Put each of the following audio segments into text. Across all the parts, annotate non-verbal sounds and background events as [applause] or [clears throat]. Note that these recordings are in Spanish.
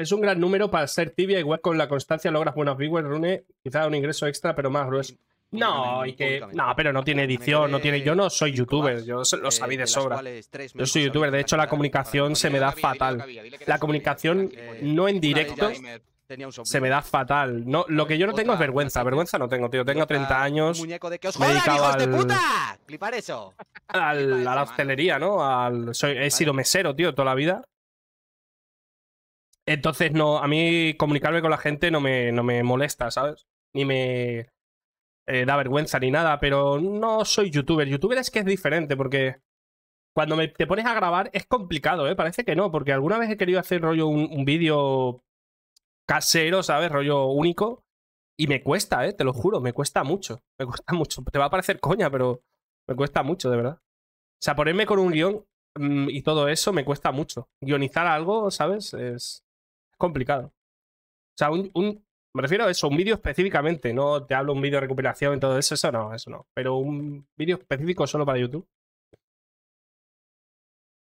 Es un gran número para ser tibia, igual con la constancia logras buenos viewers, rune, quizá un ingreso extra, pero más grueso. No, y que. No, pero no tiene edición, no tiene. Yo no soy youtuber, yo lo sabí de sobra. Yo soy youtuber, de hecho la comunicación se me da fatal. La comunicación no en directo se me da fatal. No, lo que yo no tengo es vergüenza, vergüenza no tengo, tío. Tengo 30 años. Muñeco de puta! eso. a la hostelería, ¿no? Al, soy, he sido mesero, tío, toda la vida. Entonces, no, a mí comunicarme con la gente no me, no me molesta, ¿sabes? Ni me eh, da vergüenza ni nada, pero no soy youtuber. Youtuber es que es diferente, porque cuando te pones a grabar es complicado, ¿eh? Parece que no, porque alguna vez he querido hacer rollo un, vídeo casero, ¿sabes? Rollo único. Y me cuesta, ¿eh? Te lo juro, me cuesta mucho. Me cuesta mucho. Te va a parecer coña, pero me cuesta mucho, de verdad. O sea, ponerme con un guión mm, y todo eso me cuesta mucho. Guionizar algo, ¿sabes? Es complicado. O sea, un, me refiero a eso, un vídeo específicamente, no te hablo un vídeo de recuperación y todo eso, eso no, eso no. Pero un vídeo específico solo para YouTube.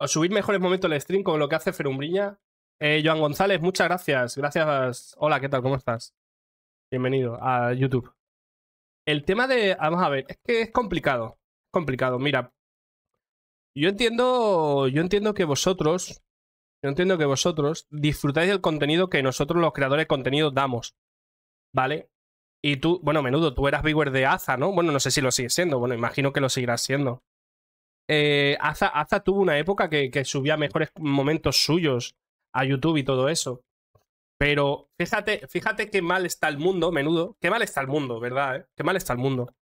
O subir mejores momentos del stream como lo que hace Ferumbrilla? Eh, Joan González, muchas gracias. Gracias. Hola, ¿qué tal? ¿Cómo estás? Bienvenido a YouTube. El tema de. Vamos a ver, es que es complicado. Complicado. Mira. Yo entiendo. Yo entiendo que vosotros yo entiendo que vosotros disfrutáis del contenido que nosotros los creadores de contenido damos, ¿vale? Y tú, bueno, menudo, tú eras viewer de Aza, ¿no? Bueno, no sé si lo sigues siendo, bueno, imagino que lo seguirás siendo. Eh, Aza, tuvo una época que, subía mejores momentos suyos a YouTube y todo eso. Pero fíjate, fíjate qué mal está el mundo, menudo. Qué mal está el mundo, ¿verdad? Eh? Qué mal está el mundo.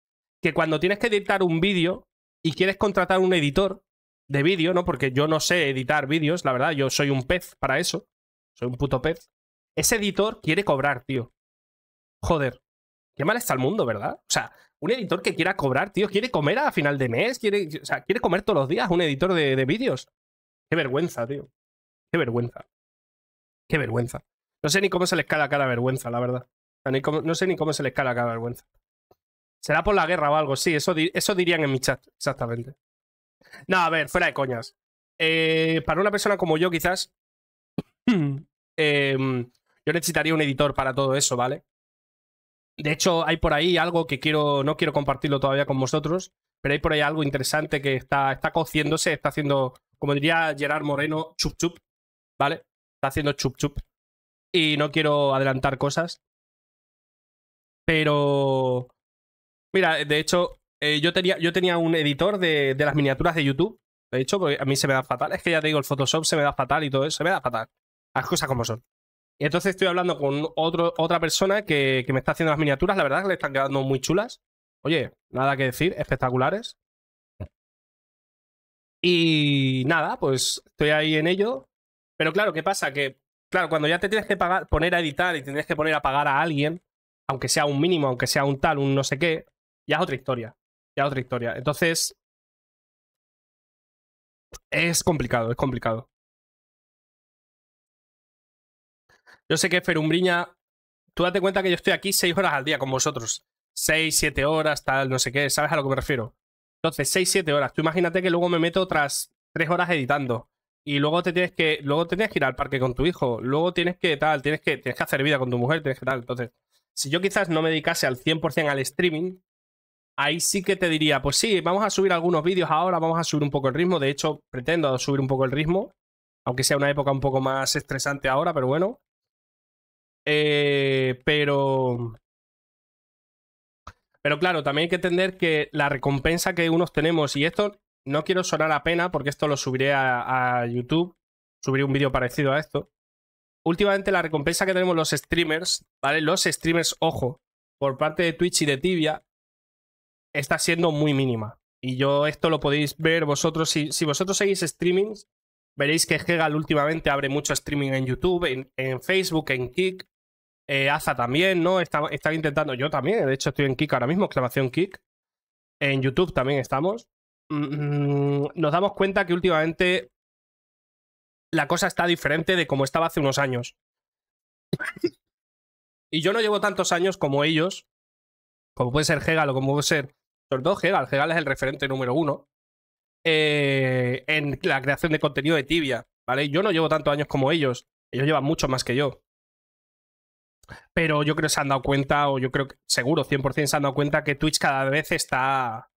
Que cuando tienes que editar un vídeo y quieres contratar un editor, de vídeo, ¿no? Porque yo no sé editar vídeos, la verdad, yo soy un pez para eso. Soy un puto pez. Ese editor quiere cobrar, tío. Joder. Qué mal está el mundo, ¿verdad? O sea, un editor que quiera cobrar, tío, quiere comer a final de mes, quiere, o sea, quiere comer todos los días un editor de, vídeos. Qué vergüenza, tío. Qué vergüenza. Qué vergüenza. No sé ni cómo se les escala cada vergüenza, la verdad. No, sé ni cómo se les escala cada vergüenza. Será por la guerra o algo, sí, eso, eso dirían en mi chat, exactamente. No, a ver, fuera de coñas. Eh, para una persona como yo, quizás, [clears throat] em, yo necesitaría un editor para todo eso, ¿vale? De hecho, hay por ahí algo que quiero, no quiero compartirlo todavía con vosotros, pero hay por ahí algo interesante que está, está cociéndose, está haciendo, como diría Gerard Moreno, chup chup, ¿vale? Está haciendo chup chup. Y no quiero adelantar cosas. Pero, mira, de hecho, eh, yo, tenía, yo tenía un editor de, las miniaturas de YouTube, de hecho, porque a mí se me da fatal. Es que ya te digo, el Photoshop se me da fatal y todo eso, se me da fatal. Las cosas como son. Y entonces estoy hablando con otro, otra persona que, me está haciendo las miniaturas, la verdad que le están quedando muy chulas. Oye, nada que decir, espectaculares. Y nada, pues estoy ahí en ello. Pero claro, ¿qué pasa? Que, claro, cuando ya te tienes que pagar, poner a editar y tienes que poner a pagar a alguien, aunque sea un mínimo, aunque sea un tal, un no sé qué, ya es otra historia ya otra historia. Entonces, es complicado, es complicado. Yo sé que Ferumbriña, tú date cuenta que yo estoy aquí 6 horas al día con vosotros. 6, 7 horas, tal, no sé qué, ¿sabes a lo que me refiero? Entonces, 6, 7 horas. Tú imagínate que luego me meto otras 3 horas editando. Y luego te tienes que. Luego tienes que ir al parque con tu hijo. Luego tienes que tal, tienes que, tienes que hacer vida con tu mujer, tienes que tal. Entonces, si yo quizás no me dedicase al 100% al streaming, ahí sí que te diría, pues sí, vamos a subir algunos vídeos ahora, vamos a subir un poco el ritmo. De hecho, pretendo subir un poco el ritmo, aunque sea una época un poco más estresante ahora, pero bueno. Eh, pero... Pero claro, también hay que entender que la recompensa que unos tenemos, y esto no quiero sonar a pena porque esto lo subiré a, a YouTube, subiré un vídeo parecido a esto. Últimamente la recompensa que tenemos los streamers, ¿vale? Los streamers, ojo, por parte de Twitch y de Tibia, está siendo muy mínima. Y yo esto lo podéis ver vosotros, si, vosotros seguís streamings, veréis que Hegal últimamente abre mucho streaming en YouTube, en, Facebook, en Kick. Eh, Aza también, ¿no? Estaba, intentando, yo también, de hecho estoy en Kick ahora mismo, exclamación Kik. En YouTube también estamos. Mm, mm, nos damos cuenta que últimamente la cosa está diferente de como estaba hace unos años. [laughs] y yo no llevo tantos años como ellos, como puede ser Hegal o como puede ser sobre todo Hegal, es el referente número uno eh, en la creación de contenido de Tibia, ¿vale? Yo no llevo tantos años como ellos, ellos llevan mucho más que yo. Pero yo creo que se han dado cuenta, o yo creo que seguro, 100% se han dado cuenta que Twitch cada vez está,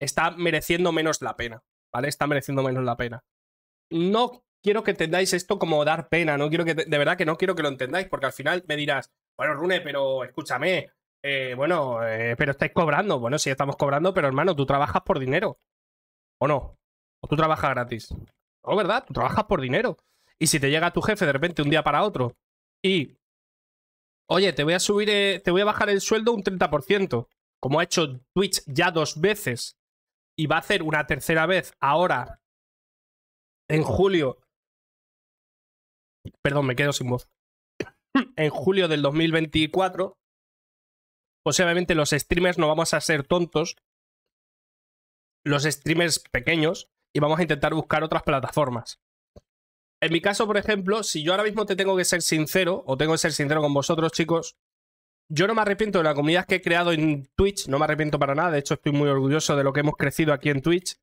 está mereciendo menos la pena, ¿vale? Está mereciendo menos la pena. No quiero que entendáis esto como dar pena, no quiero que, de verdad que no quiero que lo entendáis, porque al final me dirás, bueno, Rune, pero escúchame, eh, bueno, eh, pero estáis cobrando. Bueno, sí, estamos cobrando, pero hermano, tú trabajas por dinero. ¿O no? ¿O tú trabajas gratis? No, ¿verdad? Tú trabajas por dinero. Y si te llega tu jefe de repente un día para otro y... Oye, te voy a subir, eh, te voy a bajar el sueldo un 30%, como ha hecho Twitch ya dos veces y va a hacer una tercera vez ahora, en julio. Perdón, me quedo sin voz. en julio del 2024 Posiblemente pues los streamers no vamos a ser tontos, los streamers pequeños, y vamos a intentar buscar otras plataformas. En mi caso, por ejemplo, si yo ahora mismo te tengo que ser sincero, o tengo que ser sincero con vosotros, chicos, yo no me arrepiento de la comunidad que he creado en Twitch, no me arrepiento para nada, de hecho estoy muy orgulloso de lo que hemos crecido aquí en Twitch,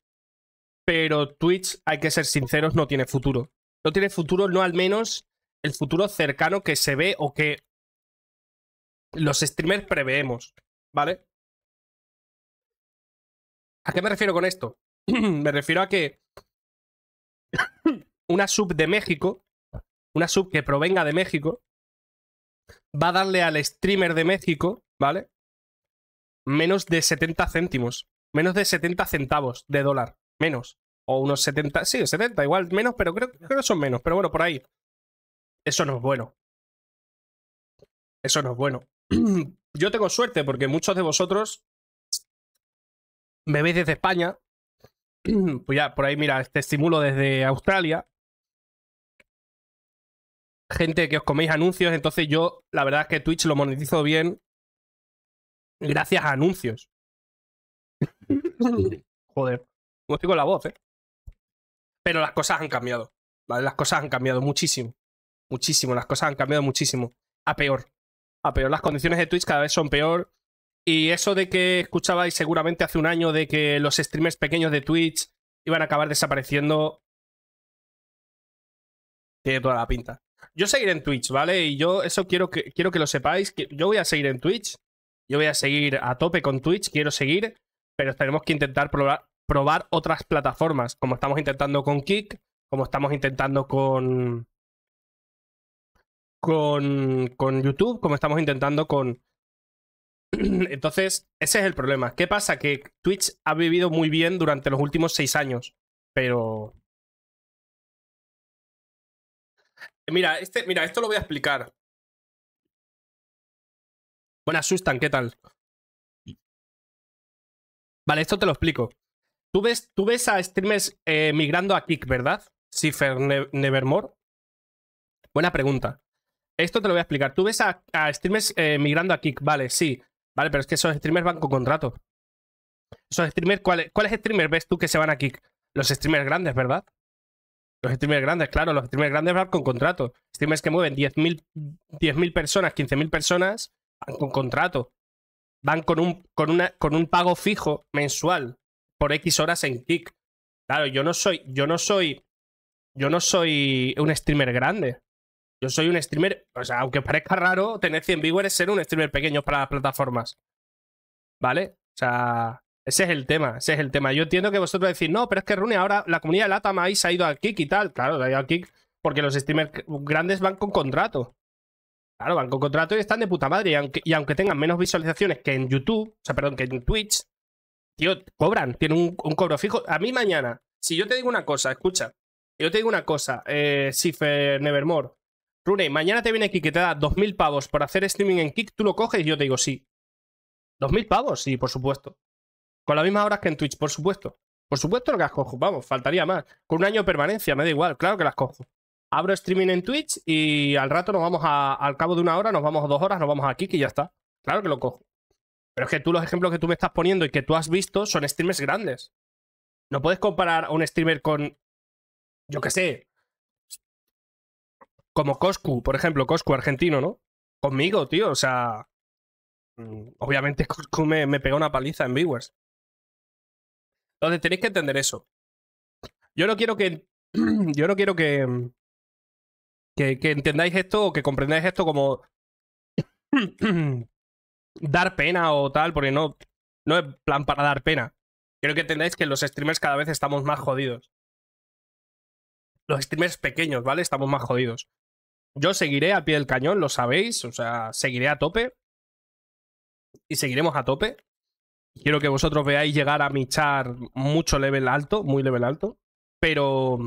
pero Twitch, hay que ser sinceros, no tiene futuro. No tiene futuro, no al menos el futuro cercano que se ve o que los streamers preveemos, ¿vale? ¿A qué me refiero con esto? [clears throat] me refiero a que [coughs] una sub de México, una sub que provenga de México, va a darle al streamer de México, ¿vale? Menos de 70 céntimos, menos de 70 centavos de dólar, menos. O unos 70, sí, 70, igual, menos, pero creo, que son menos, pero bueno, por ahí. Eso no es bueno. Eso no es bueno. [clears throat] yo tengo suerte porque muchos de vosotros me veis desde España. [clears throat] Pues ya, por ahí mira, este estímulo desde Australia. Gente que os coméis anuncios, entonces yo la verdad es que Twitch lo monetizo bien gracias a anuncios. [laughs] Joder, no estoy con la voz, ¿eh? Pero las cosas han cambiado, ¿vale? Las cosas han cambiado muchísimo, muchísimo, las cosas han cambiado muchísimo, a peor. Ah, peor. Las condiciones de Twitch cada vez son peor. Y eso de que escuchabais seguramente hace un año de que los streamers pequeños de Twitch iban a acabar desapareciendo, tiene toda la pinta. Yo seguiré en Twitch, ¿vale? Y yo eso quiero que, quiero que lo sepáis. Que yo voy a seguir en Twitch. Yo voy a seguir a tope con Twitch, quiero seguir, pero tenemos que intentar probar, probar otras plataformas, como estamos intentando con Kick, como estamos intentando con, con, YouTube, como estamos intentando con... [clears throat] Entonces, ese es el problema. ¿Qué pasa? Que Twitch ha vivido muy bien durante los últimos seis años, pero... Mira, este, mira, esto lo voy a explicar. Buenas, Sustan, ¿qué tal? Vale, esto te lo explico. Tú ves, tú ves a streamers eh, migrando a Kick, ¿verdad? Cipher Nevermore. Buena pregunta. Esto te lo voy a explicar. Tú ves a, streamers eh, migrando a Kick, vale, sí. Vale, pero es que esos streamers van con contrato. Esos streamers, ¿cuáles cuál streamers ves tú que se van a Kick? Los streamers grandes, ¿verdad? Los streamers grandes, claro, los streamers grandes van con contrato. Streamers que mueven 10.000 personas, 15.000 personas, van con contrato. Van con un, con, una, con un pago fijo mensual por X horas en Kick. Claro, yo no soy, yo no soy, yo no soy un streamer grande. Yo soy un streamer, o sea, aunque parezca raro, tener 100 viewers ser un streamer pequeño para las plataformas. ¿Vale? O sea, ese es el tema, ese es el tema. Yo entiendo que vosotros decís, no, pero es que Rune ahora la comunidad de Lata ha ido al kick y tal. Claro, se ha ido al kick porque los streamers grandes van con contrato. Claro, van con contrato y están de puta madre. Y aunque, tengan menos visualizaciones que en YouTube, o sea, perdón, que en Twitch, tío, cobran, tienen un, cobro fijo. A mí mañana, si yo te digo una cosa, escucha, yo te digo una cosa, eh, Nevermore, Rune, mañana te viene aquí que te da 2.000 pavos por hacer streaming en Kick, tú lo coges y yo te digo sí. ¿2.000 pavos? Sí, por supuesto. Con las mismas horas que en Twitch, por supuesto. Por supuesto que las cojo, vamos, faltaría más. Con un año de permanencia, me da igual, claro que las cojo. Abro streaming en Twitch y al rato nos vamos a, al cabo de una hora, nos vamos a dos horas, nos vamos a Kick y ya está. Claro que lo cojo. Pero es que tú los ejemplos que tú me estás poniendo y que tú has visto son streamers grandes. No puedes comparar a un streamer con, yo qué sé, como Coscu, por ejemplo, Coscu argentino, ¿no? Conmigo, tío, o sea. Mm, obviamente [laughs] Coscu me, me pegó una paliza en viewers. Entonces tenéis que entender eso. Yo no quiero que. [clears throat] Yo no quiero que. Mm, que, que entendáis esto o que comprendáis esto como. [clears throat] dar pena o tal, porque no. No es plan para dar pena. Quiero que entendáis que los streamers cada vez estamos más jodidos. Los streamers pequeños, ¿vale? Estamos más jodidos. Yo seguiré al pie del cañón, lo sabéis, o sea, seguiré a tope. Y seguiremos a tope. Quiero que vosotros veáis llegar a mi char mucho level alto, muy level alto. Pero...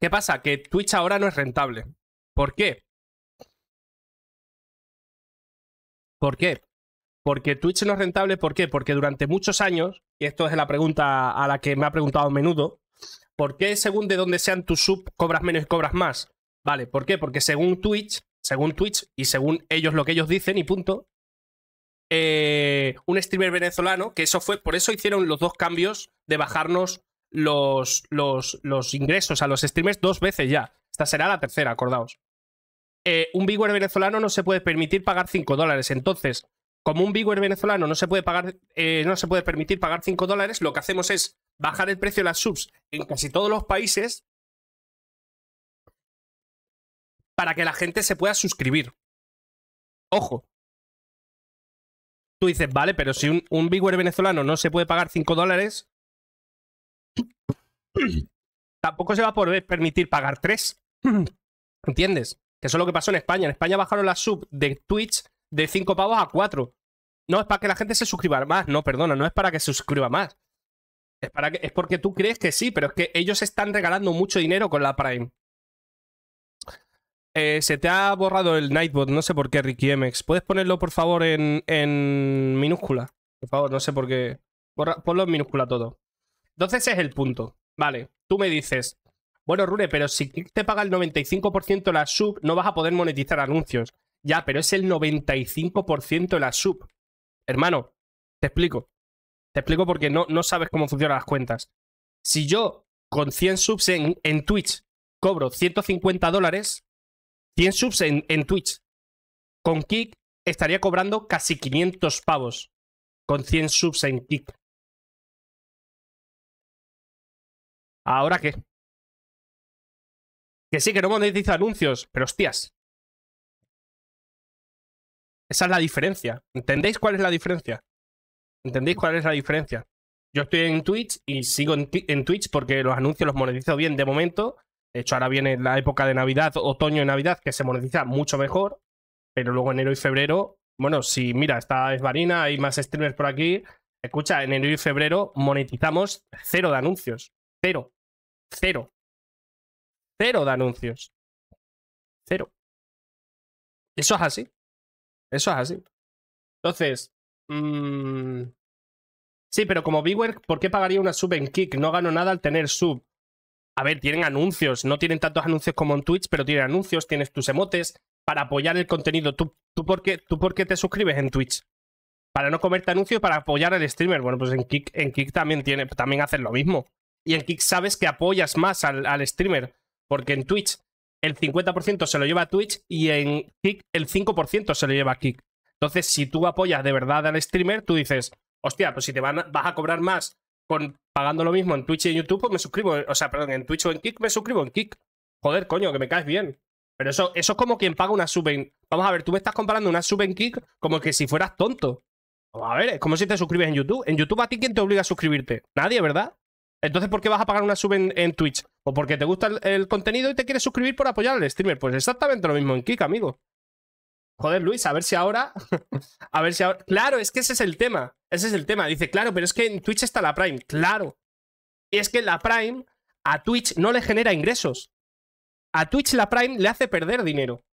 ¿Qué pasa? Que Twitch ahora no es rentable. ¿Por qué? ¿Por qué? Porque Twitch no es rentable, ¿por qué? Porque durante muchos años, y esto es la pregunta a la que me ha preguntado a menudo, ¿por qué según de dónde sean tus sub cobras menos y cobras más? Vale, ¿por qué? Porque según Twitch, según Twitch y según ellos lo que ellos dicen y punto, eh, un streamer venezolano, que eso fue, por eso hicieron los dos cambios de bajarnos los, los, ingresos a los streamers dos veces ya. Esta será la tercera, acordaos. Eh, un viewer venezolano no se puede permitir pagar 5 dólares. Entonces, como un viewer venezolano no se puede pagar, eh, no se puede permitir pagar 5 dólares, lo que hacemos es bajar el precio de las subs en casi todos los países para que la gente se pueda suscribir. Ojo. Tú dices, vale, pero si un, un venezolano no se puede pagar 5 dólares, [clears throat] tampoco se va a poder permitir pagar 3. [clears throat] ¿Entiendes? Que eso es lo que pasó en España. En España bajaron la sub de Twitch de 5 pavos a 4. No es para que la gente se suscriba más. No, perdona, no es para que se suscriba más. Es, para es porque tú crees que sí, pero es que ellos están regalando mucho dinero con la Prime. Eh, se te ha borrado el Nightbot, no sé por qué, Ricky MX. ¿Puedes ponerlo, por favor, en, minúscula? Por favor, no sé por qué. ponlo en minúscula todo. Entonces es el punto. Vale, tú me dices, bueno, Rune, pero si te paga el 95% de la sub, no vas a poder monetizar anuncios. Ya, pero es el 95% la sub. Hermano, te explico. Te explico porque no, no sabes cómo funcionan las cuentas. Si yo con 100 subs en, en Twitch cobro 150 dólares, 100 subs en, Twitch. Con Kick estaría cobrando casi 500 pavos. Con 100 subs en Kick. ¿Ahora qué? Que sí, que no monetiza anuncios, pero hostias. Esa es la diferencia. ¿Entendéis cuál es la diferencia? ¿Entendéis cuál es la diferencia? Yo estoy en Twitch y sigo en Twitch porque los anuncios los monetizo bien de momento de hecho, ahora viene la época de Navidad, otoño y Navidad, que se monetiza mucho mejor, pero luego enero y febrero, bueno, si mira, esta es Marina, hay más streamers por aquí. Escucha, en enero y febrero monetizamos cero de anuncios. Cero. Cero. Cero de anuncios. Cero. Eso es así. Eso es así. Entonces, mm, sí, pero como viewer, ¿por qué pagaría una sub en Kick? No gano nada al tener sub a ver, tienen anuncios, no tienen tantos anuncios como en Twitch, pero tienen anuncios, tienes tus emotes para apoyar el contenido. ¿Tú, tú, por, qué, tú por te suscribes en Twitch? Para no comerte anuncios, para apoyar al streamer. Bueno, pues en Kik, en Kick también, tiene, también hacen lo mismo. Y en Kik sabes que apoyas más al, streamer, porque en Twitch el 50% se lo lleva a Twitch y en Kik el 5% se lo lleva a Kik. Entonces, si tú apoyas de verdad al streamer, tú dices, hostia, pues si te van, vas a cobrar más con pagando lo mismo en Twitch y en YouTube, pues me suscribo. O sea, perdón, en Twitch o en Kick me suscribo en Kick. Joder, coño, que me caes bien. Pero eso, eso es como quien paga una sub en... Vamos a ver, tú me estás comparando una sub en Kick como que si fueras tonto. Vamos a ver, es como si te suscribes en YouTube. En YouTube a ti quién te obliga a suscribirte. Nadie, ¿verdad? Entonces, ¿por qué vas a pagar una sub en, Twitch? O pues porque te gusta el, el, contenido y te quieres suscribir por apoyar al streamer. Pues exactamente lo mismo en Kick amigo. Joder, Luis, a ver si ahora. [laughs] a ver si ahora. Claro, es que ese es el tema. Ese es el tema. Dice, claro, pero es que en Twitch está la Prime. Claro. Y es que la Prime a Twitch no le genera ingresos. A Twitch la Prime le hace perder dinero.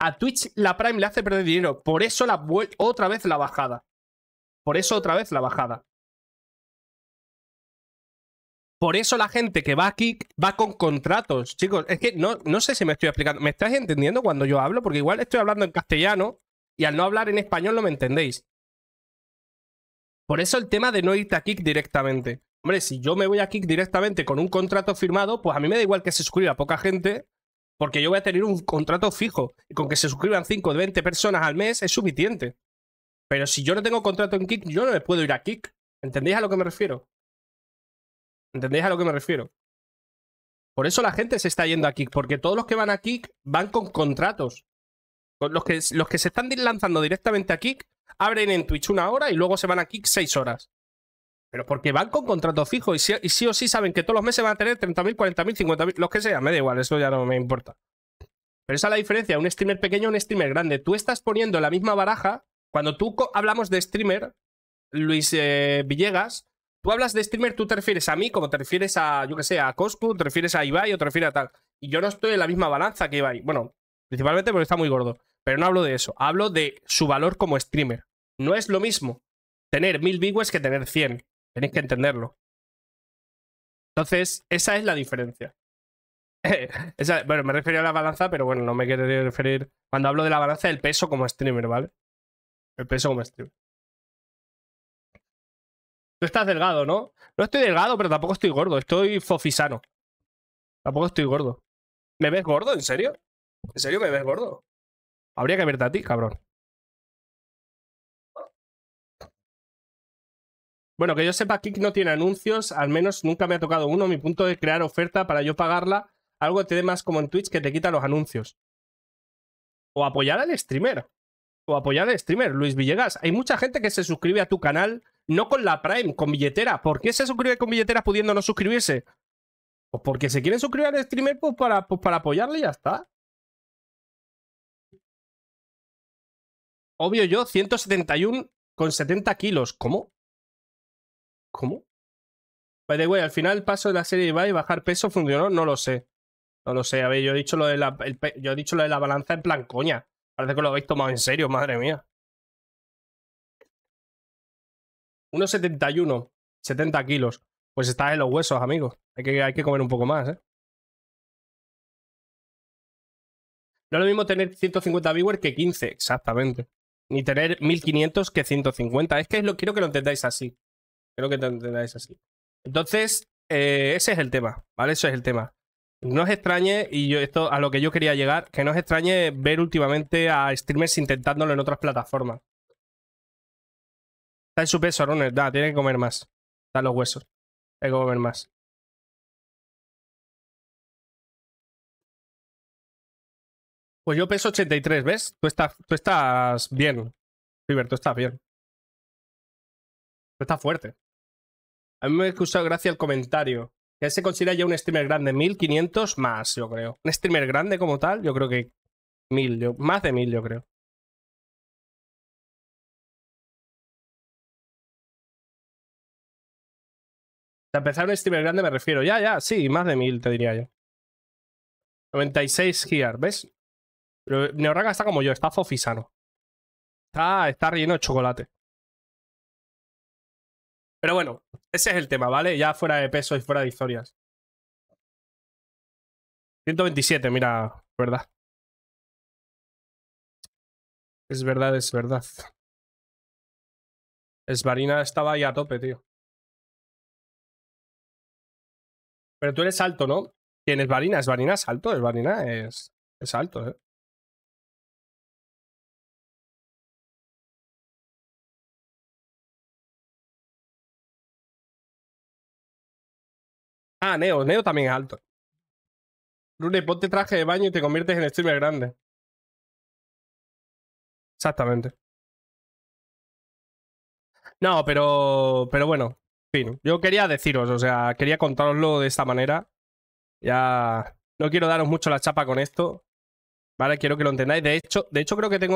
A Twitch la Prime le hace perder dinero. Por eso la otra vez la bajada. Por eso otra vez la bajada. Por eso la gente que va aquí va con contratos, chicos. Es que no, no sé si me estoy explicando. ¿Me estáis entendiendo cuando yo hablo? Porque igual estoy hablando en castellano y al no hablar en español no me entendéis. Por eso el tema de no irte a Kick directamente. Hombre, si yo me voy a Kick directamente con un contrato firmado, pues a mí me da igual que se suscriba poca gente, porque yo voy a tener un contrato fijo. Y con que se suscriban 5 o 20 personas al mes es suficiente. Pero si yo no tengo contrato en Kick, yo no me puedo ir a Kick. ¿Entendéis a lo que me refiero? ¿Entendéis a lo que me refiero? Por eso la gente se está yendo a Kik. porque todos los que van a Kik van con contratos. Los que, los que se están lanzando directamente a Kik... abren en Twitch una hora y luego se van a Kik seis horas. Pero porque van con contrato fijos. y sí, o sí saben que todos los meses van a tener 30.000, 40.000, 50.000, los que sea, me da igual, eso ya no me importa. Pero esa es la diferencia, un streamer pequeño un streamer grande. Tú estás poniendo la misma baraja. Cuando tú hablamos de streamer, Luis eh, Villegas, Tú hablas de streamer, tú te refieres a mí, como te refieres a, yo que sé, a Coscu, te refieres a Ibai o te refieres a tal. Y yo no estoy en la misma balanza que Ibai. Bueno, principalmente porque está muy gordo. Pero no hablo de eso. Hablo de su valor como streamer. No es lo mismo tener mil viewers que tener cien. Tenéis que entenderlo. Entonces, esa es la diferencia. [laughs] bueno, me refería a la balanza, pero bueno, no me quería referir. Cuando hablo de la balanza, el peso como streamer, ¿vale? El peso como streamer estás delgado, ¿no? No estoy delgado, pero tampoco estoy gordo. Estoy fofisano. Tampoco estoy gordo. ¿Me ves gordo? ¿En serio? ¿En serio me ves gordo? Habría que verte a ti, cabrón. Bueno, que yo sepa, que no tiene anuncios, al menos nunca me ha tocado uno. Mi punto de crear oferta para yo pagarla. Algo te dé más como en Twitch que te quita los anuncios. O apoyar al streamer. O apoyar al streamer, Luis Villegas. Hay mucha gente que se suscribe a tu canal no con la Prime, con billetera. ¿Por qué se suscribe con billetera pudiendo no suscribirse? Pues porque se quieren suscribir al streamer pues para, pues, para apoyarle y ya está. Obvio yo, 171 con 70 kilos. ¿Cómo? ¿Cómo? By de way, al final el paso de la serie va y bajar peso funcionó, no lo sé. No lo sé, a ver, yo he dicho lo de la, yo he dicho lo de la balanza en plan coña. Parece que lo habéis tomado en serio, madre mía. Unos 71, 70 kilos. Pues estás en los huesos, amigos. Hay que, hay que comer un poco más, ¿eh? No es lo mismo tener 150 viewers que 15, exactamente. Ni tener 1500 que 150. Es que lo, quiero que lo entendáis así. Quiero que lo entendáis así. Entonces, eh, ese es el tema, ¿vale? Eso es el tema. No os extrañe, y yo esto a lo que yo quería llegar, que no os extrañe ver últimamente a streamers intentándolo en otras plataformas. Está en su peso, Arones. Da, tiene que comer más. Da los huesos. Tiene que comer más. Pues yo peso 83, ¿ves? Tú estás, tú estás bien. River, tú estás bien. Tú estás fuerte. A mí me ha gustado gracias al comentario. Que se considera ya un streamer grande. 1500 más, yo creo. Un streamer grande como tal, yo creo que 1000. Más de 1000, yo creo. empezar un streamer grande me refiero. Ya, ya, sí, más de mil, te diría yo. 96 gear ¿ves? Pero Neorraga está como yo, está fofisano. Está, está relleno de chocolate. Pero bueno, ese es el tema, ¿vale? Ya fuera de peso y fuera de historias. 127, mira, verdad. Es verdad, es verdad. Svarina estaba ahí a tope, tío. Pero tú eres alto, ¿no? ¿Quién es Varina? ¿Es Varina? ¿Es alto? ¿Es Varina? Es, es alto, ¿eh? Ah, Neo. Neo también es alto. Rune, ponte traje de baño y te conviertes en streamer grande. Exactamente. No, pero, pero bueno yo quería deciros, o sea, quería contároslo de esta manera. Ya no quiero daros mucho la chapa con esto. Vale, quiero que lo entendáis. De hecho, de hecho creo que tengo